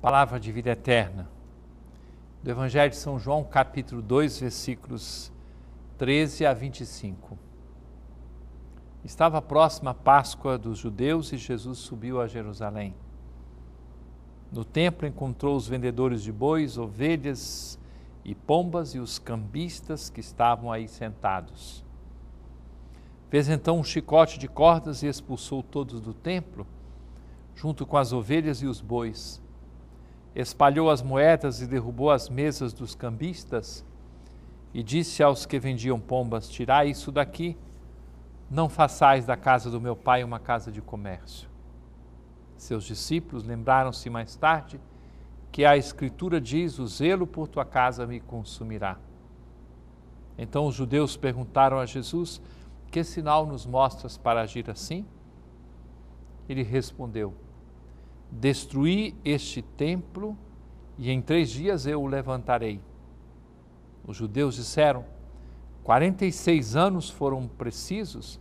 Palavra de vida eterna. Do Evangelho de São João, capítulo 2, versículos 13 a 25. Estava próxima a Páscoa dos judeus e Jesus subiu a Jerusalém. No templo encontrou os vendedores de bois, ovelhas e pombas e os cambistas que estavam aí sentados. Fez então um chicote de cordas e expulsou todos do templo, junto com as ovelhas e os bois espalhou as moedas e derrubou as mesas dos cambistas, e disse aos que vendiam pombas: Tirai isso daqui, não façais da casa do meu pai uma casa de comércio. Seus discípulos lembraram-se mais tarde que a Escritura diz: O zelo por tua casa me consumirá. Então os judeus perguntaram a Jesus: Que sinal nos mostras para agir assim? Ele respondeu: Destruí este templo e em três dias eu o levantarei. Os judeus disseram: 46 anos foram precisos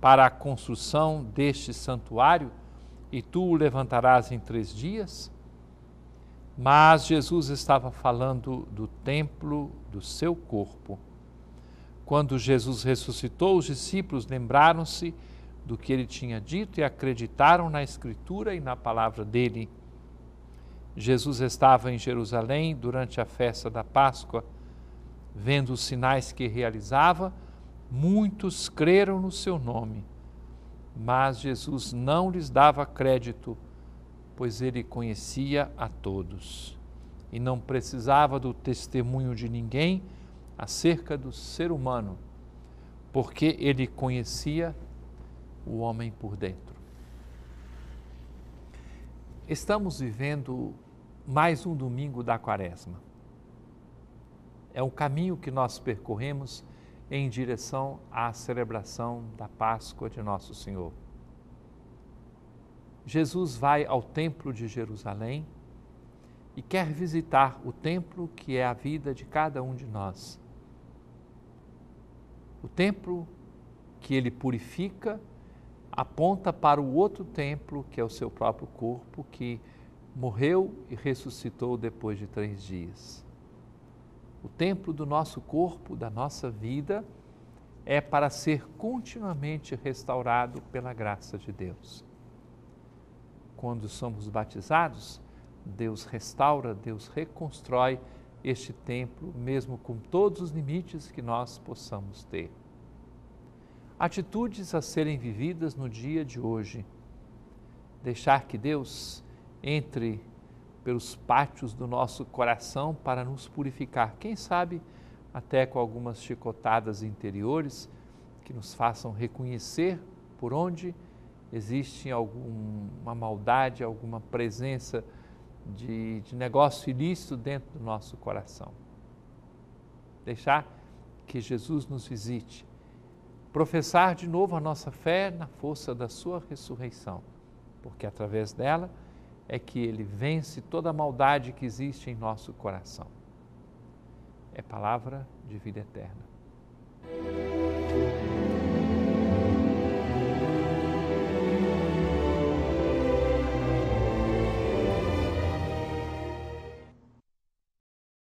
para a construção deste santuário e tu o levantarás em três dias? Mas Jesus estava falando do templo do seu corpo. Quando Jesus ressuscitou, os discípulos lembraram-se do que ele tinha dito e acreditaram na Escritura e na palavra dele. Jesus estava em Jerusalém durante a festa da Páscoa. Vendo os sinais que realizava, muitos creram no seu nome. Mas Jesus não lhes dava crédito, pois ele conhecia a todos e não precisava do testemunho de ninguém acerca do ser humano, porque ele conhecia o homem por dentro. Estamos vivendo mais um domingo da Quaresma. É um caminho que nós percorremos em direção à celebração da Páscoa de Nosso Senhor. Jesus vai ao Templo de Jerusalém e quer visitar o templo que é a vida de cada um de nós. O templo que ele purifica aponta para o outro templo, que é o seu próprio corpo, que morreu e ressuscitou depois de três dias. O templo do nosso corpo, da nossa vida, é para ser continuamente restaurado pela graça de Deus. Quando somos batizados, Deus restaura, Deus reconstrói este templo, mesmo com todos os limites que nós possamos ter. Atitudes a serem vividas no dia de hoje. Deixar que Deus entre pelos pátios do nosso coração para nos purificar. Quem sabe até com algumas chicotadas interiores que nos façam reconhecer por onde existe alguma maldade, alguma presença de, de, negócio ilícito dentro do nosso coração. Deixar que Jesus nos visite, professar de novo a nossa fé na força da Sua ressurreição, porque através dela é que Ele vence toda a maldade que existe em nosso coração. É palavra de vida eterna.